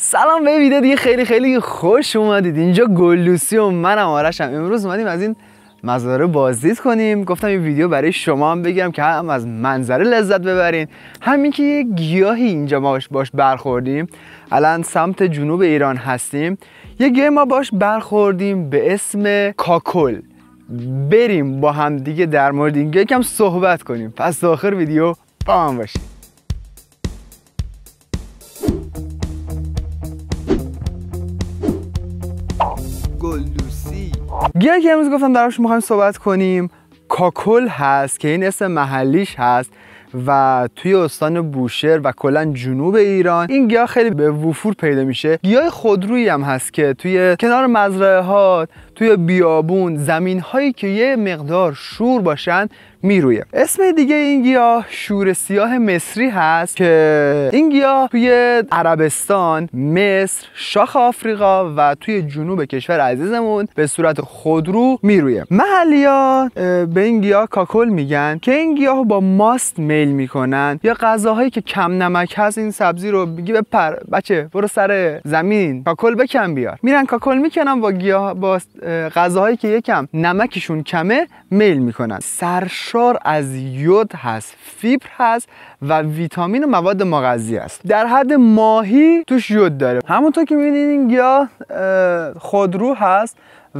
سلام به ویدیو دیگه خیلی خیلی خوش اومدید اینجا گلوسی و منم آرشم امروز اومدیم از این مزاره بازدید کنیم گفتم این ویدیو برای شما هم بگیرم که هم از منظره لذت ببرین همین که یه گیاهی اینجا ما باش برخوردیم الان سمت جنوب ایران هستیم یه گیاه ما باش برخوردیم به اسم کاکل بریم با همدیگه در مورد این گیاه کم صحبت کنیم پس آخر ویدیو با باشید گیاهی که امروز گفتم درش میخوایم صحبت کنیم کاکل هست که این اسم محلیش هست و توی استان بوشهر و کلا جنوب ایران این گیاه خیلی به وفور پیدا میشه گیاه خودرویی هم هست که توی کنار مزرعه ها توی بیابون زمین هایی که یه مقدار شور باشن میرویه اسم دیگه این گیاه شور سیاه مصری هست که این گیاه توی عربستان مصر شاخ آفریقا و توی جنوب کشور عزیزمون به صورت خودرو میرویه محلیان به این گیاه کاکل میگن که این گیاه با ماست میل میکنن یا غذاهایی که کم نمک هست این سبزی رو به بپر بچه برو سر زمین کاکل بکن بیار میرن کاکل میکنن با گیاه با غذاهایی که یکم نمکشون کمه میل میکنن سرشار از یود هست فیبر هست و ویتامین و مواد مغذی است در حد ماهی توش یود داره همونطور که میبینید این گیاه خودرو هست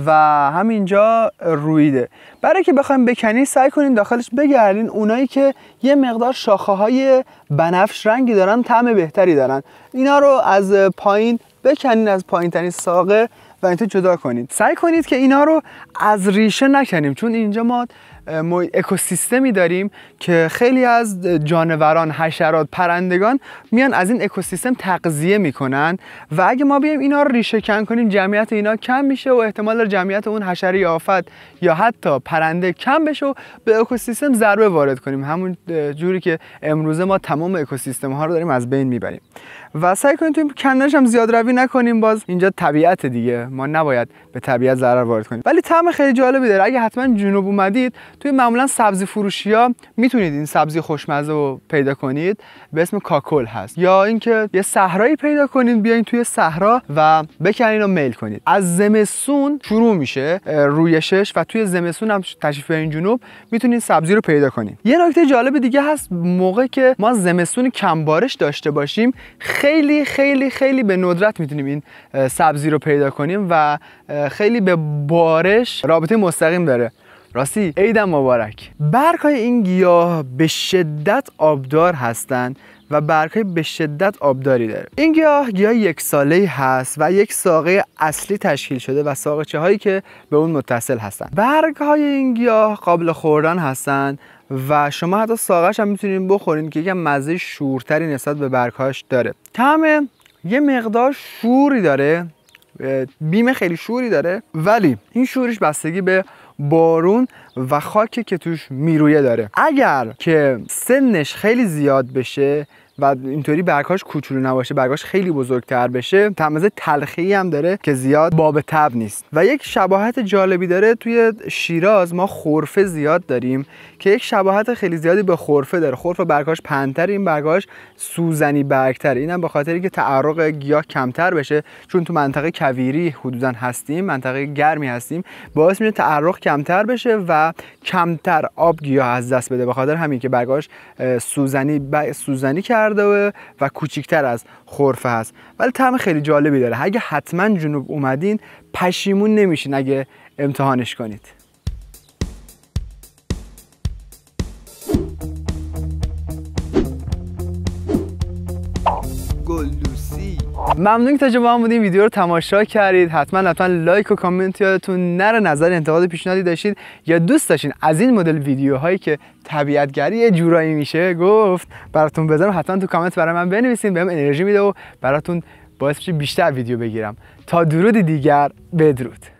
و همینجا رویده برای که بخوایم بکنی سعی کنین داخلش بگردین اونایی که یه مقدار شاخه های بنفش رنگی دارن طعم بهتری دارن اینا رو از پایین بکنین از پایین ترین ساقه و اینطور جدا کنید سعی کنید که اینا رو از ریشه نکنیم چون اینجا ما اکوسیستمی داریم که خیلی از جانوران، حشرات، پرندگان میان از این اکوسیستم تغذیه میکنن و اگه ما بیایم اینا رو ریشه کن کنیم جمعیت اینا کم میشه و احتمال جمعیت اون حشره یا آفت یا حتی پرنده کم بشه و به اکوسیستم ضربه وارد کنیم همون جوری که امروزه ما تمام اکوسیستم ها رو داریم از بین میبریم و سعی کنیم توی هم زیاد روی نکنیم باز اینجا طبیعت دیگه ما نباید به طبیعت ضرر وارد کنیم ولی طعم خیلی جالبی داره اگه حتما جنوب اومدید توی معمولا سبزی فروشی ها میتونید این سبزی خوشمزه رو پیدا کنید به اسم کاکل هست یا اینکه یه صحرایی پیدا کنید بیاین توی صحرا و بکنین و میل کنید از زمستون شروع میشه رویشش و توی زمستون هم تشریف این جنوب میتونید سبزی رو پیدا کنید یه نکته جالب دیگه هست موقع که ما زمستون کمبارش داشته باشیم خیلی خیلی خیلی به ندرت میتونیم این سبزی رو پیدا کنیم و خیلی به بارش رابطه مستقیم داره راستی عیدم مبارک برگ های این گیاه به شدت آبدار هستند و های به شدت آبداری داره این گیاه گیاه یک ساله هست و یک ساقه اصلی تشکیل شده و ساقچه هایی که به اون متصل هستن برگ های این گیاه قابل خوردن هستند و شما حتی ساقش هم میتونین بخورین که یکم مزه شورتری نسبت به برگهاش داره طعم یه مقدار شوری داره بیمه خیلی شوری داره ولی این شورش بستگی به بارون و خاکی که توش میرویه داره اگر که سنش خیلی زیاد بشه و اینطوری برگاش کوچولو نباشه برگاش خیلی بزرگتر بشه تمزه تلخی هم داره که زیاد باب تب نیست و یک شباهت جالبی داره توی شیراز ما خرفه زیاد داریم که یک شباهت خیلی زیادی به خرفه داره خرفه برگاش پنتر این برگاش سوزنی برگتر اینم به خاطری که تعرق گیاه کمتر بشه چون تو منطقه کویری حدودا هستیم منطقه گرمی هستیم باعث میشه تعرق کمتر بشه و کمتر آب گیاه از دست بده به خاطر همین که برگاش سوزنی ب... سوزنی کرد کرده و کوچیکتر از خرفه هست ولی طعم خیلی جالبی داره اگه حتما جنوب اومدین پشیمون نمیشین اگه امتحانش کنید ممنون که تجربه هم بودیم ویدیو رو تماشا کردید حتما حتما لایک و کامنت یادتون نره نظر انتقاد پیشنهادی داشتید یا دوست داشتین از این مدل ویدیوهایی که طبیعتگری جورایی میشه گفت براتون بذارم حتما تو کامنت برای من بنویسین بهم انرژی میده و براتون باعث میشه بیشتر ویدیو بگیرم تا درود دیگر بدرود